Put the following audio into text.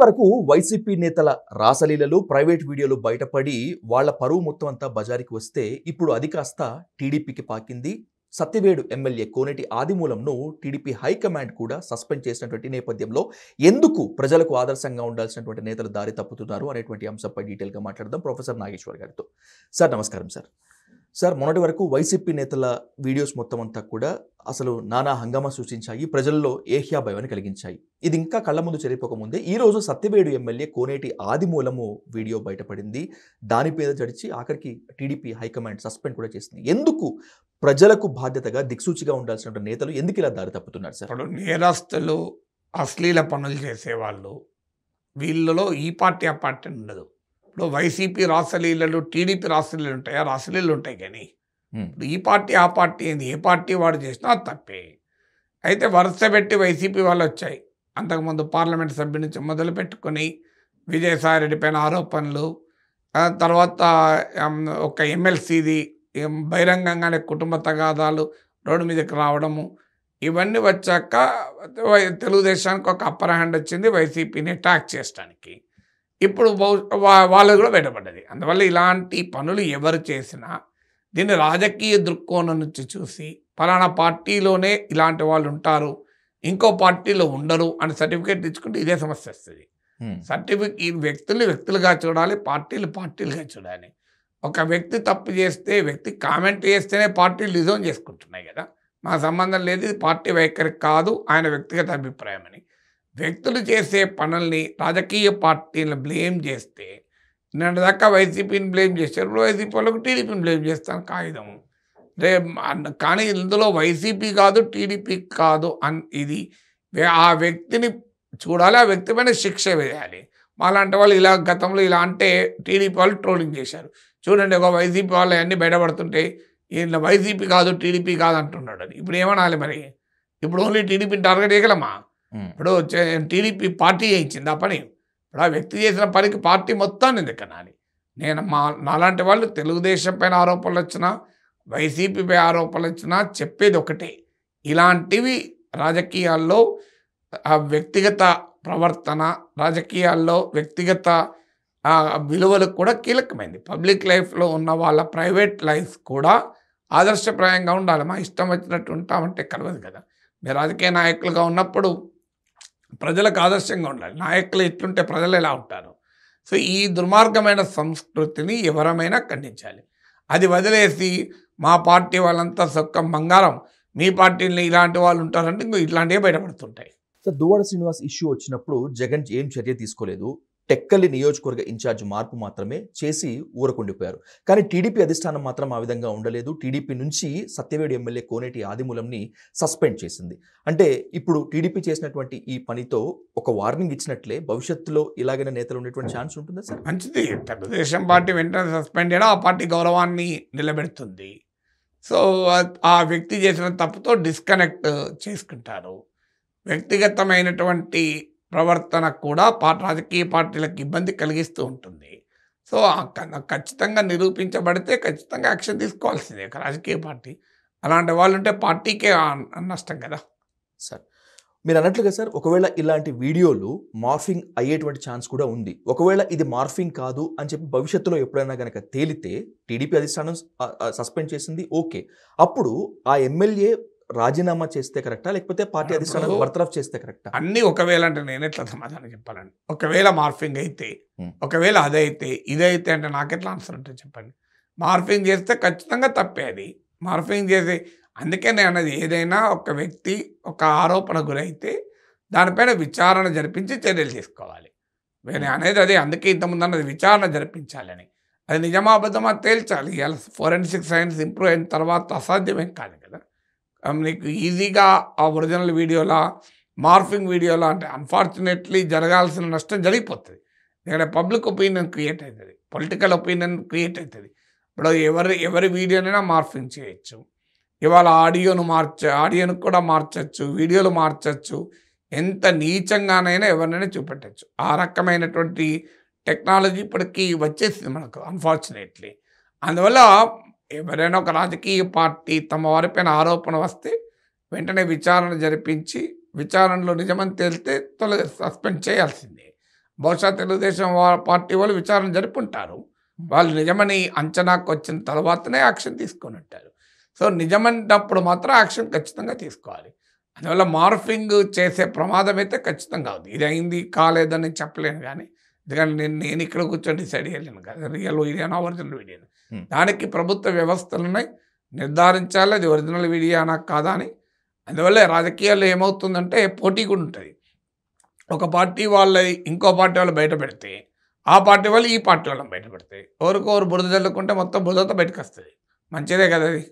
వరకు వైసీపీ నేతల రాసలీలలు ప్రైవేట్ వీడియోలు బయటపడి వాళ్ల పరువు మొత్తం అంతా బజారికి వస్తే ఇప్పుడు అది కాస్త టీడీపీకి పాకింది సత్యవేడు ఎమ్మెల్యే కోనేటి ఆదిమూలంను టీడీపీ హైకమాండ్ కూడా సస్పెండ్ చేసినటువంటి నేపథ్యంలో ఎందుకు ప్రజలకు ఆదర్శంగా ఉండాల్సినటువంటి నేతలు దారి తప్పుతున్నారు అనేటువంటి అంశంపై డీటెయిల్గా మాట్లాడదాం ప్రొఫెసర్ నాగేశ్వర్ గారితో సార్ నమస్కారం సార్ సార్ మొన్నటి వరకు వైసీపీ నేతల వీడియోస్ మొత్తం అంతా కూడా అసలు నానా హంగామా సృష్టించాయి ప్రజల్లో ఏహ్యా భయాన్ని కలిగించాయి ఇది ఇంకా కళ్ళ ముందు చెరిపోకముందే ఈరోజు సత్యవేడు ఎమ్మెల్యే కోనేటి ఆదిమూలము వీడియో బయటపడింది దాని పేద జడిచి ఆఖరికి టీడీపీ హైకమాండ్ సస్పెండ్ కూడా చేసింది ఎందుకు ప్రజలకు బాధ్యతగా దిక్సూచిగా ఉండాల్సిన నేతలు ఎందుకు ఇలా దారి తప్పుతున్నారు సార్ నేరస్తులు అశ్లీల పనులు చేసేవాళ్ళు వీళ్ళలో ఈ పార్టీ ఆ పార్టీ ఉండదు ఇప్పుడు వైసీపీ రాసలీలలు టీడీపీ రాసలీలు ఉంటాయా రాసలీలు ఉంటాయి కానీ ఇప్పుడు ఈ పార్టీ ఆ పార్టీ ఏంది ఏ పార్టీ వాడు చేసినా తప్పే అయితే వరుస పెట్టి వైసీపీ వాళ్ళు వచ్చాయి అంతకుముందు పార్లమెంట్ సభ్యుని నుంచి మొదలు పెట్టుకొని విజయసాయిరెడ్డి పైన ఆరోపణలు తర్వాత ఒక ఎమ్మెల్సీది బహిరంగంగానే కుటుంబ తగాదాలు రోడ్డు మీదకి రావడము ఇవన్నీ వచ్చాక తెలుగుదేశానికి ఒక అప్పర్ హ్యాండ్ వచ్చింది వైసీపీని అటాక్ చేయడానికి ఇప్పుడు వాళ్ళు కూడా బయటపడ్డది అందువల్ల ఇలాంటి పనులు ఎవరు చేసినా దీన్ని రాజకీయ దృక్కోణం నుంచి చూసి ఫలానా పార్టీలోనే ఇలాంటి వాళ్ళు ఉంటారు ఇంకో పార్టీలో ఉండరు అని సర్టిఫికేట్ ఇచ్చుకుంటే ఇదే సమస్య వస్తుంది సర్టిఫికేట్ వ్యక్తులు వ్యక్తులుగా చూడాలి పార్టీలు పార్టీలుగా చూడాలి ఒక వ్యక్తి తప్పు చేస్తే వ్యక్తి కామెంట్ చేస్తేనే పార్టీలు రిజోన్ చేసుకుంటున్నాయి కదా మా సంబంధం లేదు ఇది పార్టీ వైఖరి కాదు ఆయన వ్యక్తిగత అభిప్రాయం అని వ్యక్తులు చేసే పనుల్ని రాజకీయ పార్టీలను బ్లేమ్ చేస్తే నిన్న దాకా వైసీపీని బ్లేమ్ చేశారు ఇప్పుడు వైసీపీ వాళ్ళకు టీడీపీని బ్లేమ్ చేస్తాను కాగితము రే కానీ ఇందులో వైసీపీ కాదు టీడీపీ కాదు అన్ ఇది ఆ వ్యక్తిని చూడాలి ఆ వ్యక్తి పైన శిక్ష వేయాలి మాలాంటి వాళ్ళు ఇలా గతంలో ఇలా అంటే టీడీపీ వాళ్ళు ట్రోలింగ్ చేశారు చూడండి ఒక వైసీపీ వాళ్ళు అన్నీ బయటపడుతుంటే ఈయన వైసీపీ కాదు టీడీపీ కాదు అంటున్నాడు అని ఇప్పుడు ఏమనాలి మరి ఇప్పుడు ఓన్లీ టీడీపీని టార్గెట్ చేయగలమా ఇప్పుడు టీడీపీ పార్టీ చేయించింది ఆ పని ఇప్పుడు ఆ వ్యక్తి చేసిన పనికి పార్టీ మొత్తాన్ని దిక్కనాలి నేను మా నాలాంటి వాళ్ళు తెలుగుదేశం పైన ఆరోపణలు వచ్చినా వైసీపీపై ఆరోపణలు వచ్చినా చెప్పేది ఒకటే ఇలాంటివి రాజకీయాల్లో ఆ వ్యక్తిగత ప్రవర్తన రాజకీయాల్లో వ్యక్తిగత విలువలు కూడా కీలకమైంది పబ్లిక్ లైఫ్లో ఉన్న వాళ్ళ ప్రైవేట్ లైఫ్ కూడా ఆదర్శప్రాయంగా ఉండాలి మా ఇష్టం వచ్చినట్టు ఉంటామంటే కలవదు కదా మీరు రాజకీయ నాయకులుగా ఉన్నప్పుడు ప్రజలకు ఆదర్శంగా ఉండాలి నాయకులు ఎట్లుంటే ప్రజలు ఎలా ఉంటారు సో ఈ దుర్మార్గమైన సంస్కృతిని ఎవరమైనా ఖండించాలి అది వదిలేసి మా పార్టీ వాళ్ళంతా సొక్క బంగారం మీ పార్టీలో ఇలాంటి వాళ్ళు ఉంటారంటే ఇంకో ఇట్లాంటివే బయటపడుతుంటాయి సార్ దువాడ శ్రీనివాస్ ఇష్యూ వచ్చినప్పుడు జగన్ ఏం చర్య తీసుకోలేదు టెక్కలి నియోజకవర్గ ఇన్ఛార్జ్ మార్పు మాత్రమే చేసి ఊరకుండిపోయారు కానీ టీడీపీ అధిష్టానం మాత్రం ఆ విధంగా ఉండలేదు టీడీపీ నుంచి సత్యవేడి ఎమ్మెల్యే కోనేటి ఆదిమూలంని సస్పెండ్ చేసింది అంటే ఇప్పుడు టీడీపీ చేసినటువంటి ఈ పనితో ఒక వార్నింగ్ ఇచ్చినట్లే భవిష్యత్తులో ఇలాగైనా నేతలు ఉండేటువంటి ఛాన్స్ ఉంటుందా సార్ మంచిది తెలుగుదేశం పార్టీ వెంటనే సస్పెండ్ చేయడం ఆ పార్టీ గౌరవాన్ని నిలబెడుతుంది సో ఆ వ్యక్తి చేసిన తప్పుతో డిస్కనెక్ట్ చేసుకుంటారు వ్యక్తిగతమైనటువంటి ప్రవర్తన కూడా రాజకీయ పార్టీలకు ఇబ్బంది కలిగిస్తూ ఉంటుంది సో ఖచ్చితంగా నిరూపించబడితే ఖచ్చితంగా యాక్షన్ తీసుకోవాల్సిందే రాజకీయ పార్టీ అలాంటి వాళ్ళు ఉంటే పార్టీకే నష్టం కదా సార్ మీరు అన్నట్లుగా సార్ ఒకవేళ ఇలాంటి వీడియోలు మార్ఫింగ్ అయ్యేటువంటి ఛాన్స్ కూడా ఉంది ఒకవేళ ఇది మార్ఫింగ్ కాదు అని చెప్పి భవిష్యత్తులో ఎప్పుడైనా కనుక తేలితే టీడీపీ అధిష్టానం సస్పెండ్ చేసింది ఓకే అప్పుడు ఆ ఎమ్మెల్యే రాజీనామా చేస్తే కరెక్టా లేకపోతే పార్టీ అధిష్టానం బర్తరఫ్ చేస్తే కరెక్టా అన్ని ఒకవేళ అంటే నేను ఎట్లా సమాధానం చెప్పాలండి ఒకవేళ మార్ఫింగ్ అయితే ఒకవేళ అదైతే ఇదైతే అంటే నాకు ఎట్లా ఆన్సర్ అంటే చెప్పండి మార్ఫింగ్ చేస్తే ఖచ్చితంగా తప్పే అది మార్ఫింగ్ చేసి అందుకే నేను అన్నది ఏదైనా ఒక వ్యక్తి ఒక ఆరోపణ గురైతే దానిపైన విచారణ జరిపించి చర్యలు తీసుకోవాలి వేరే అనేది అదే అందుకే ఇంతకుముందు అన్నది విచారణ జరిపించాలని అది నిజమాబద్ధమా తేల్చాలి ఇవాళ ఫోరెన్సిక్ సైన్స్ ఇంప్రూవ్ అయిన తర్వాత అసాధ్యమేం కాదు కదా Um, నీకు ఈజీగా ఆ ఒరిజినల్ వీడియోలా మార్ఫింగ్ వీడియోలా అంటే అన్ఫార్చునేట్లీ జరగాల్సిన నష్టం జరిగిపోతుంది ఎందుకంటే పబ్లిక్ ఒపీనియన్ క్రియేట్ అవుతుంది పొలిటికల్ ఒపీనియన్ క్రియేట్ అవుతుంది ఇప్పుడు ఎవరి ఎవరి వీడియోనైనా మార్ఫింగ్ చేయొచ్చు ఇవాళ ఆడియోను మార్చ ఆడియోను కూడా మార్చచ్చు వీడియోలు మార్చచ్చు ఎంత నీచంగానైనా ఎవరినైనా చూపెట్టచ్చు ఆ రకమైనటువంటి టెక్నాలజీ ఇప్పటికీ వచ్చేసింది మనకు అన్ఫార్చునేట్లీ అందువల్ల ఎవరైనా ఒక రాజకీయ పార్టీ తమ వారిపైన ఆరోపణ వస్తే వెంటనే విచారణ జరిపించి విచారణలో నిజమని తేలితే తొలగి సస్పెండ్ చేయాల్సిందే బహుశా తెలుగుదేశం పార్టీ వాళ్ళు విచారణ జరుపుంటారు వాళ్ళు నిజమని అంచనాకు వచ్చిన తర్వాతనే యాక్షన్ తీసుకొని ఉంటారు సో నిజమంటప్పుడు మాత్రం యాక్షన్ ఖచ్చితంగా తీసుకోవాలి అందువల్ల మార్ఫింగ్ చేసే ప్రమాదం అయితే ఖచ్చితంగా ఉంది ఇది అయింది కాలేదని చెప్పలేను కానీ ఎందుకంటే నేను నేను ఇక్కడ కూర్చొని డిసైడ్ చేయలేను కదా రియల్ వీడియోనా ఒరిజినల్ వీడియో దానికి ప్రభుత్వ వ్యవస్థలని నిర్ధారించాలి అది ఒరిజినల్ వీడియోనా కాదా అని అందువల్ల రాజకీయాల్లో ఏమవుతుందంటే పోటీ కూడా ఉంటుంది ఒక పార్టీ వాళ్ళ ఇంకో పార్టీ వాళ్ళు బయట పెడితే ఆ పార్టీ వాళ్ళు ఈ పార్టీ వాళ్ళని బయట పెడతాయి ఎవరికొవరు బురద చల్లుకుంటే మొత్తం బురదతో బయటకు వస్తుంది మంచిదే కదా అది